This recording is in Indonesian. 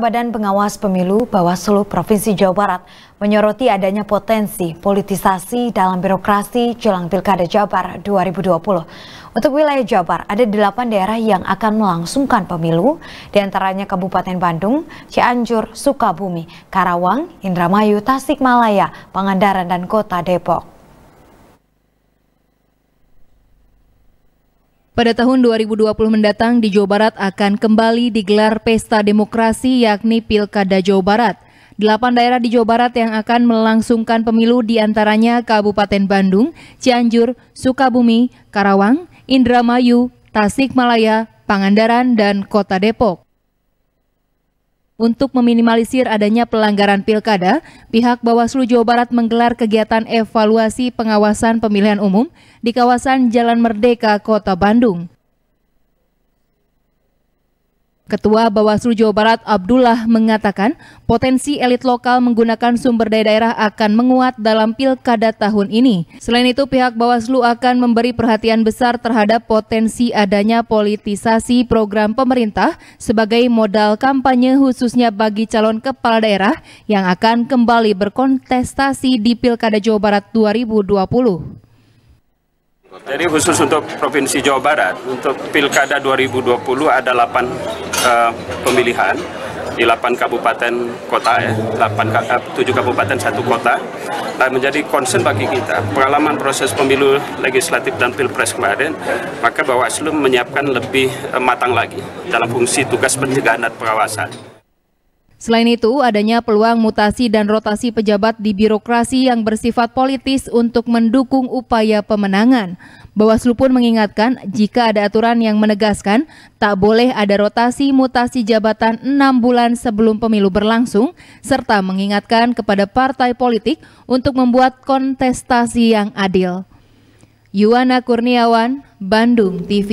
Badan Pengawas Pemilu Bawaslu Provinsi Jawa Barat menyoroti adanya potensi politisasi dalam birokrasi jelang Pilkada Jabar 2020. Untuk wilayah Jabar, ada delapan daerah yang akan melangsungkan pemilu, diantaranya Kabupaten Bandung, Cianjur, Sukabumi, Karawang, Indramayu, Tasikmalaya, Pangandaran, dan Kota Depok. Pada tahun 2020 mendatang di Jawa Barat akan kembali digelar pesta demokrasi yakni Pilkada Jawa Barat. Delapan daerah di Jawa Barat yang akan melangsungkan pemilu diantaranya Kabupaten Bandung, Cianjur, Sukabumi, Karawang, Indramayu, Tasikmalaya, Pangandaran, dan Kota Depok. Untuk meminimalisir adanya pelanggaran pilkada, pihak Bawaslu Jawa Barat menggelar kegiatan evaluasi pengawasan pemilihan umum di kawasan Jalan Merdeka, Kota Bandung. Ketua Bawaslu Jawa Barat Abdullah mengatakan potensi elit lokal menggunakan sumber daya daerah akan menguat dalam pilkada tahun ini. Selain itu pihak Bawaslu akan memberi perhatian besar terhadap potensi adanya politisasi program pemerintah sebagai modal kampanye khususnya bagi calon kepala daerah yang akan kembali berkontestasi di Pilkada Jawa Barat 2020. Jadi khusus untuk Provinsi Jawa Barat, untuk Pilkada 2020 ada 8 uh, eh, pemilihan di 8 kabupaten kota ya, 8 7 eh, kabupaten satu kota. Nah, menjadi concern bagi kita pengalaman proses pemilu legislatif dan pilpres kemarin, maka Bawaslu menyiapkan lebih eh, matang lagi dalam fungsi tugas pencegahan dan pengawasan. Selain itu, adanya peluang mutasi dan rotasi pejabat di birokrasi yang bersifat politis untuk mendukung upaya pemenangan. Bawaslu pun mengingatkan jika ada aturan yang menegaskan tak boleh ada rotasi mutasi jabatan enam bulan sebelum pemilu berlangsung, serta mengingatkan kepada partai politik untuk membuat kontestasi yang adil. Yuana Kurniawan, Bandung TV.